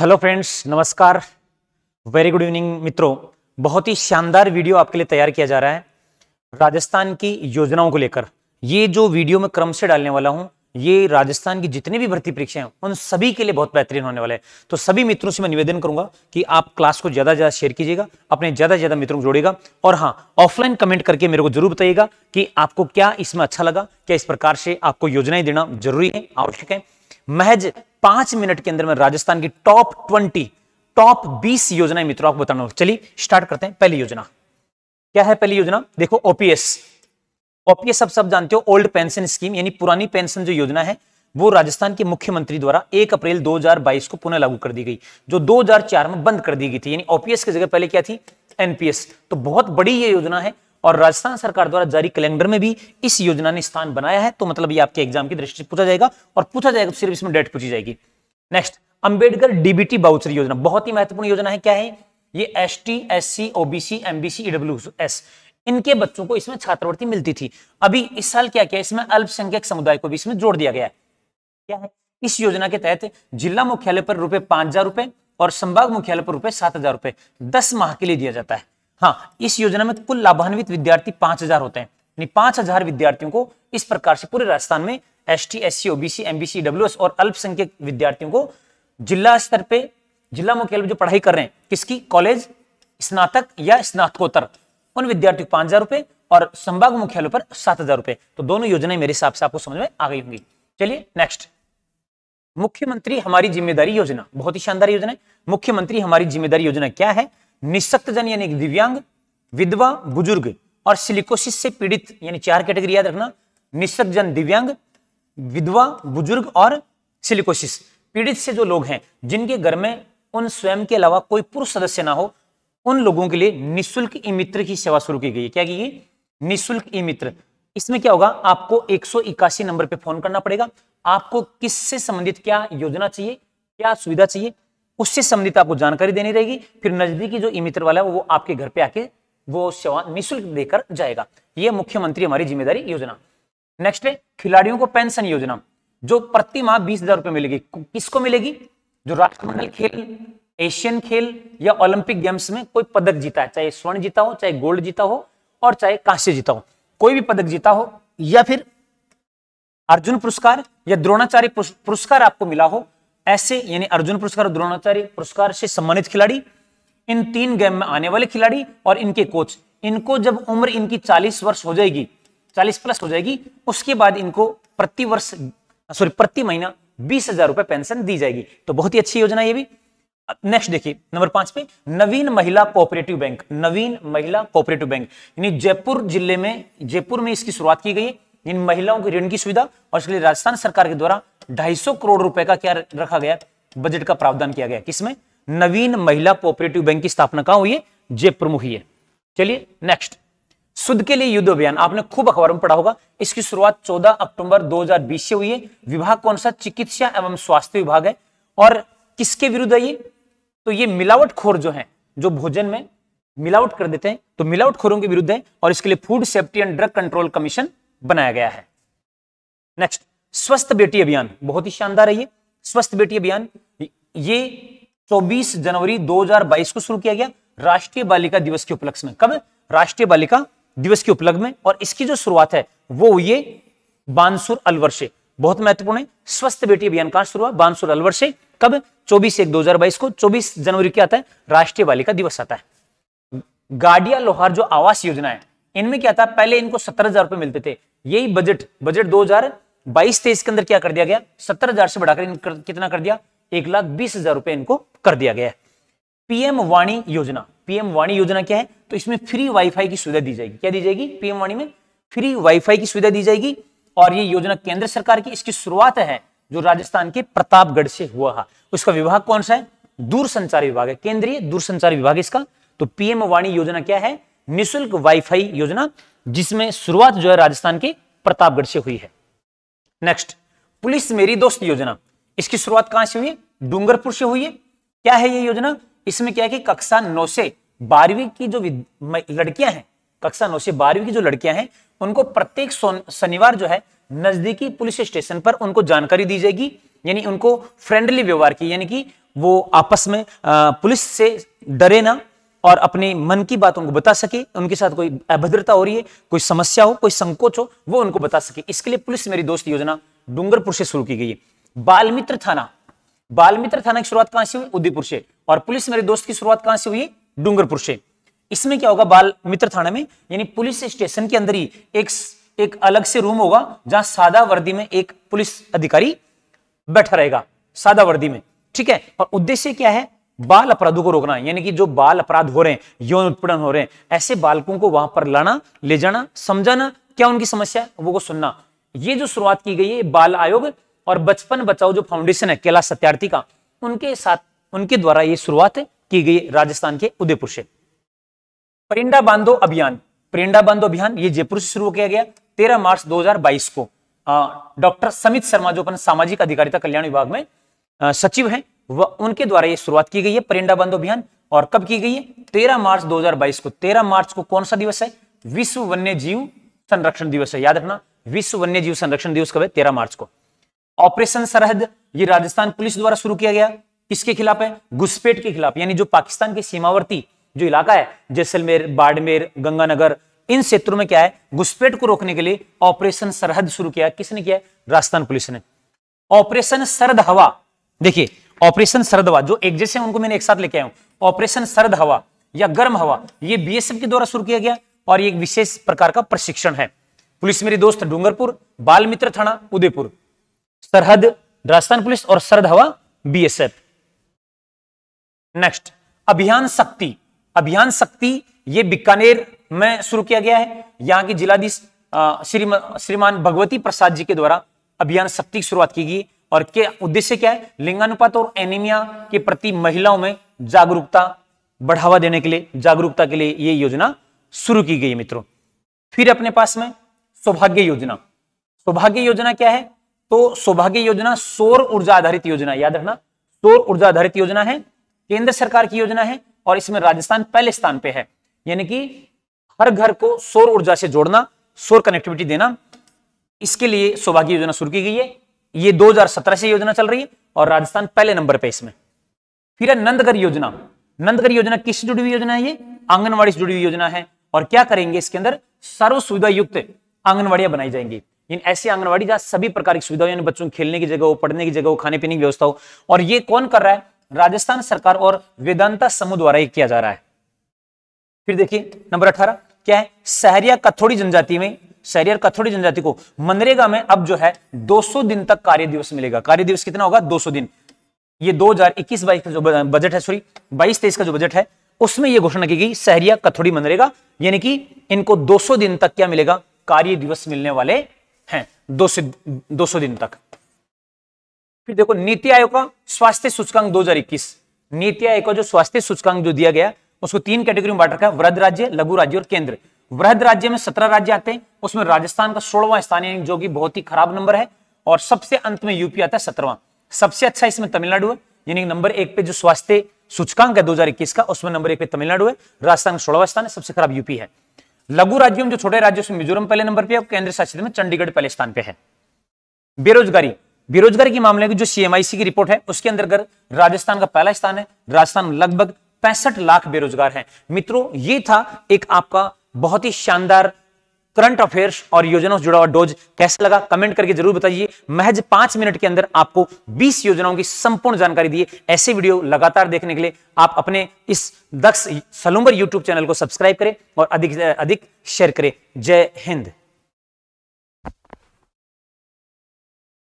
hello friends नमस्कार very good evening मित्रों बहुत ही शानदार वीडियो आपके लिए तैयार किया जा रहा है राजस्थान की योजनाओं को लेकर ये जो वीडियो मैं क्रम से डालने वाला हूँ ये राजस्थान की जितनी भी भर्ती परीक्षाएं हैं उन सभी के लिए बहुत बेहतरीन होने वाला है तो सभी मित्रों से मैं निवेदन करूंगा कि आप क्लास को ज्यादा से ज्यादा शेयर कीजिएगा अपने ज्यादा से ज्यादा मित्रों को जोड़ेगा और हाँ ऑफलाइन कमेंट करके मेरे को जरूर बताइएगा कि आपको क्या इसमें अच्छा लगा क्या इस प्रकार से आपको योजनाएं देना जरूरी है आवश्यक है महज पांच मिनट के अंदर में राजस्थान की टॉप ट्वेंटी टॉप बीस योजनाएं मित्रों आपको बताना चलिए स्टार्ट करते हैं पहली योजना क्या है पहली योजना देखो ओपीएस ओपीएस सब सब जानते हो ओल्ड पेंशन स्कीम यानी पुरानी पेंशन जो योजना है वो राजस्थान के मुख्यमंत्री द्वारा 1 अप्रैल 2022 को पुनः लागू कर दी गई जो 2004 में बंद कर दी गई थी यानी ओपीएस की जगह पहले क्या थी एनपीएस तो बहुत बड़ी ये योजना है और राजस्थान सरकार द्वारा जारी कैलेंडर में भी इस योजना ने स्थान बनाया है तो मतलब ये आपके एग्जाम की दृष्टि से पूछा जाएगा और पूछा जाएगा तो सिर्फ इसमें डेट पूछी जाएगी नेक्स्ट अंबेडकर डीबीटी बाउचर योजना बहुत ही महत्वपूर्ण योजना है क्या है ये S T S C OBC MBC इनके बच्चों को इसमें छात्रवृत्ति मिलती थी अभी इस साल क्या किया इसमें अल्पसंख्यक समुदाय को भी इसमें जोड़ दिया गया क्या है इस योजना के तहत जिला मुख्यालय पर रुपए पांच हजार रुपए और संभाग मुख्यालय पर रुपए सात हजार रुपए दस माह के लिए दिया जाता है हाँ इस योजना में कुल लाभान्वित विद्यार्थी पांच हजार होते हैं पांच हजार विद्यार्थियों को इस प्रकार से पूरे राजस्थान में S T S C OBC MBC WS और अल्पसंख्यक विद्यार्थियों को जिला स्तर पर जिला मुख्यालय में जो पढ़ाई कर रहे हैं किसकी कॉलेज स्नातक या स्नातकोत्तर उन विद्यार्थियों पांच हजार रुपए और संभाग मुख्यालय पर सात हजार रुपए तो दोनों योजनाएं मेरे हिसाब से आपको समझ में आ गई होंगी चलिए नेक्स्ट मुख्यमंत्री हमारी जिम्मेदारी योजना बहुत ही शानदार योजना है मुख्यमंत्री हमारी जिम्मेदारी योजना क्या है निशक्त जन यानी दिव्यांग विधवा बुजुर्ग और सिलिकोसिस से पीड़ित यानी चार कैटेगरी याद रखना निशक्त जन दिव्यांग विधवा बुजुर्ग और सिलिकोसिस पीड़ित से जो लोग हैं जिनके घर में उन स्वयं के अलावा कोई पुरुष सदस्य ना हो उन लोगों के लिए निःशुल्क ई मित्र की सेवा शुरू की गई है क्या की गई निःशुल्क ई मित्र इसमें क्या होगा आपको एक नंबर पर फोन करना पड़ेगा आपको किससे संबंधित क्या योजना चाहिए क्या सुविधा चाहिए उससे संबंधित आपको जानकारी देनी रहेगी फिर नजदीकी जो ई मित्र वाला है वो आपके घर पे आके वो सेवा निःशुल्क देकर जाएगा ये मुख्यमंत्री हमारी जिम्मेदारी योजना नेक्स्ट है खिलाड़ियों को पेंशन योजना जो प्रति माह बीस हजार रुपए मिलेगी किसको मिलेगी जो राष्ट्रमंडल खेल एशियन खेल या ओलंपिक गेम्स में कोई पदक जीता है चाहे स्वर्ण जीता हो चाहे गोल्ड जीता हो और चाहे कांस्य जीता हो कोई भी पदक जीता हो या फिर अर्जुन पुरस्कार या द्रोणाचार्य पुरस्कार आपको मिला हो ऐसे यानी अर्जुन पुरस्कार और द्रोणाचार्य पुरस्कार से सम्मानित खिलाड़ी इन तीन गेम में आने वाले खिलाड़ी और इनके कोच इनको जब उम्र इनकी 40 वर्ष हो जाएगी 40 प्लस हो जाएगी उसके बाद इनको प्रति वर्ष सॉरी प्रति महीना बीस हजार रुपए पेंशन दी जाएगी तो बहुत ही अच्छी योजना ये भी नेक्स्ट देखिए नंबर पांच पे नवीन महिला कोऑपरेटिव बैंक नवीन महिला कोऑपरेटिव बैंक यानी जयपुर जिले में जयपुर में इसकी शुरुआत की गई है इन महिलाओं के ऋण की सुविधा और इसके लिए राजस्थान सरकार के द्वारा 250 करोड़ रुपए का क्या रखा गया बजट का प्रावधान किया गया किसमें नवीन महिला कोऑपरेटिव बैंक की स्थापना कहा हुई है जयपुर मुखी है चलिए नेक्स्ट सुद के लिए युद्ध अभियान आपने खूब अखबार में पढ़ा होगा इसकी शुरुआत 14 अक्टूबर 2020 से हुई है विभाग कौन सा चिकित्सा एवं स्वास्थ्य विभाग है और किसके विरुद्ध है ये तो ये मिलावटखोर जो है जो भोजन में मिलावट कर देते हैं तो मिलावटखोरों के विरुद्ध है और इसके लिए food safety and drug control commission बनाया गया है नेक्स्ट स्वस्थ बेटी अभियान बहुत ही शानदार है ये स्वस्थ बेटी अभियान ये 24 जनवरी 2022 को शुरू किया गया राष्ट्रीय बालिका दिवस के उपलक्ष्य में कब राष्ट्रीय बालिका दिवस के उपलक्ष्य में और इसकी जो शुरुआत है वो हुई है बानसुर अलवर से बहुत महत्वपूर्ण है स्वस्थ बेटी अभियान कहां शुरू हुआ बानसुर अलवर से कब 24 एक 2022 को 24 जनवरी क्या आता है राष्ट्रीय बालिका दिवस आता है गाडिया लोहार जो आवास योजना है इनमें क्या था पहले इनको सत्रह हजार रुपए मिलते थे यही बजट बजट दो हजार बाईस तेईस के अंदर क्या कर दिया गया सत्तर हजार से बढ़ाकर कितना कर दिया एक लाख बीस हजार रुपए इनको कर दिया गया है पीएम वाणी योजना पीएम वाणी योजना क्या है तो इसमें फ्री वाईफाई की सुविधा दी जाएगी क्या दी जाएगी पीएम वाणी में फ्री वाईफाई की सुविधा दी जाएगी और ये योजना केंद्र सरकार की इसकी शुरुआत है जो राजस्थान के प्रतापगढ़ से हुआ उसका विभाग कौन सा है दूरसंचार विभाग है केंद्रीय दूरसंचार विभाग इसका तो पीएम वाणी योजना क्या है निशुल्क वाईफाई योजना जिसमें शुरुआत जो है राजस्थान के प्रतापगढ़ से हुई है नेक्स्ट पुलिस मेरी दोस्त योजना इसकी शुरुआत कहां से हुई है डूंगरपुर से हुई है क्या है ये योजना इसमें क्या है कि कक्षा नौ से बारहवीं की जो लड़कियां हैं कक्षा नौ से बारहवीं की जो लड़कियां हैं उनको प्रत्येक शनिवार जो है नजदीकी पुलिस स्टेशन पर उनको जानकारी दी जाएगी यानी उनको फ्रेंडली व्यवहार की यानी कि वो आपस में पुलिस से डरे ना और अपने मन की बातों को बता सके उनके साथ कोई अभद्रता हो रही है कोई समस्या हो कोई संकोच हो वो उनको बता सके इसके लिए पुलिस मेरी दोस्त योजना डूंगरपुर से शुरू की गई है बालमित्र थाना बालमित्र थाना की शुरुआत कहां से हुई उदयपुर से और पुलिस मेरे दोस्त की शुरुआत कहां से हुई डूंगरपुर से इसमें क्या होगा बाल मित्र थाना में यानी पुलिस स्टेशन के अंदर ही एक एक अलग से रूम होगा जहां सादा वर्दी में एक पुलिस अधिकारी बैठा रहेगा सादा वर्दी में ठीक है और उद्देश्य क्या है बाल अपराधों को रोकना यानी कि जो बाल अपराध हो रहे हैं यौन उत्पीड़न हो रहे हैं ऐसे बालकों को वहां पर लाना ले जाना समझाना क्या उनकी समस्या है वो को सुनना ये जो शुरुआत की गई है बाल आयोग और बचपन बचाओ जो फाउंडेशन है कैलाश सत्यार्थी का उनके साथ उनके द्वारा ये शुरुआत की गई राजस्थान के उदयपुर से परिंडा बांधो अभियान परिंडा बांधो अभियान ये जयपुर से शुरू किया गया तेरह मार्च दो को डॉक्टर समित शर्मा जो अपन सामाजिक अधिकारिता कल्याण विभाग में सचिव हैं उनके द्वारा ये शुरुआत की गई है परिंडा बंद अभियान और कब की गई है 13 मार्च 2022 को 13 मार्च को कौन सा दिवस है विश्व वन्य जीव संरक्षण दिवस है याद रखना विश्व वन्य जीव संरक्षण दिवस कब है तेरह मार्च को ऑपरेशन सरहद ये राजस्थान पुलिस द्वारा शुरू किया गया किसके खिलाफ है घुसपेट के खिलाफ यानी जो पाकिस्तान के सीमावर्ती जो इलाका है जैसलमेर बाड़मेर गंगानगर इन क्षेत्रों में क्या है घुसपेट को रोकने के लिए ऑपरेशन सरहद शुरू किया किसने किया राजस्थान पुलिस ने ऑपरेशन सरद हवा देखिए ऑपरेशन सरद हवा जो एक जैसे उनको मैंने एक साथ लेके आया हूं ऑपरेशन सरद हवा या गर्म हवा ये बीएसएफ के द्वारा शुरू किया गया और ये एक विशेष प्रकार का प्रशिक्षण है पुलिस मेरे दोस्त डूंगरपुर बाल मित्र थाना उदयपुर सरहद राजस्थान पुलिस और सरद हवा बीएसएफ नेक्स्ट अभियान शक्ति अभियान शक्ति ये बीकानेर में शुरू किया गया है यहाँ के जिलाधीश श्रीमान भगवती प्रसाद जी के द्वारा अभियान शक्ति की शुरुआत की गई और के उद्देश्य क्या है लिंगानुपात और एनीमिया के प्रति महिलाओं में जागरूकता बढ़ावा देने के लिए जागरूकता के लिए यह योजना शुरू की गई मित्रों फिर अपने पास में सौभाग्य योजना सौभाग्य योजना क्या है तो सौभाग्य योजना सौर ऊर्जा आधारित योजना याद रखना सौर ऊर्जा आधारित योजना है केंद्र सरकार की योजना है और इसमें राजस्थान पहले स्थान पर है यानी कि हर घर को सौर ऊर्जा से जोड़ना सौर कनेक्टिविटी देना इसके लिए सौभाग्य योजना शुरू की गई है ये 2017 से योजना चल रही है और राजस्थान पहले नंबर पे इसमें फिर है नंदगर योजना नंदगर योजना किससे जुड़ी हुई योजना है ये आंगनवाड़ी से जुड़ी हुई योजना है और क्या करेंगे इसके अंदर सर्व सुविधा युक्त आंगनवाड़ियां बनाई जाएंगी इन ऐसी आंगनवाड़ी जहां सभी प्रकार की सुविधा बच्चों की खेलने की जगह हो पढ़ने की जगह हो खाने पीने की व्यवस्था हो और ये कौन कर रहा है राजस्थान सरकार और वेदांता समूह द्वारा ये किया जा रहा है फिर देखिए नंबर अठारह क्या है सहरिया कथोड़ी जनजाति में सैरियर कथोड़ी जनजाति को मनरेगा में अब जो है 200 दिन तक कार्य दिवस मिलेगा कार्य दिवस कितना होगा 200 दिन ये 2021 हजार का जो बजट है सॉरी बाईस तेईस का जो बजट है उसमें यह घोषणा की गई सहरिया कथोड़ी मनरेगा यानी कि इनको दो दिन तक क्या मिलेगा कार्य दिवस मिलने वाले हैं दो सौ दिन तक फिर देखो नीति आयोग का स्वास्थ्य सूचकांक 2021 नीति आयोग का जो स्वास्थ्य सूचकांक जो दिया गया उसको तीन कैटेगरी में बांट रखा है वृद्ध राज्य लघु राज्य और केंद्र वृहद राज्य में सत्रह राज्य आते हैं उसमें राजस्थान का सोलवा स्थान है जो कि बहुत ही खराब नंबर है और सबसे अंत में यूपी आता है सत्रवा सबसे अच्छा इसमें तमिलनाडु है यानी नंबर एक पे जो स्वास्थ्य सूचकांक है दो का उसमें नंबर एक पे तमिलनाडु है राजस्थान का सोलवा स्थान है सबसे खराब यूपी है लघु राज्यों में जो छोटे राज्यों में मिजोरम पहले नंबर पर केंद्र शासित में चंडीगढ़ पहले स्थान पर है बेरोजगारी बेरोजगारी के मामले की जो सीएमआईसी की रिपोर्ट है उसके अंदर राजस्थान का पहला स्थान है राजस्थान लगभग पैंसठ लाख बेरोजगार हैं मित्रों ये था एक आपका बहुत ही शानदार करंट अफेयर्स और योजनाओं से जुड़ा हुआ डोज कैसा लगा कमेंट करके जरूर बताइए महज पांच मिनट के अंदर आपको 20 योजनाओं की संपूर्ण जानकारी दिए ऐसे वीडियो लगातार देखने के लिए आप अपने इस दक्ष सलूम्बर यूट्यूब चैनल को सब्सक्राइब करें और अधिक अधिक शेयर करें जय हिंद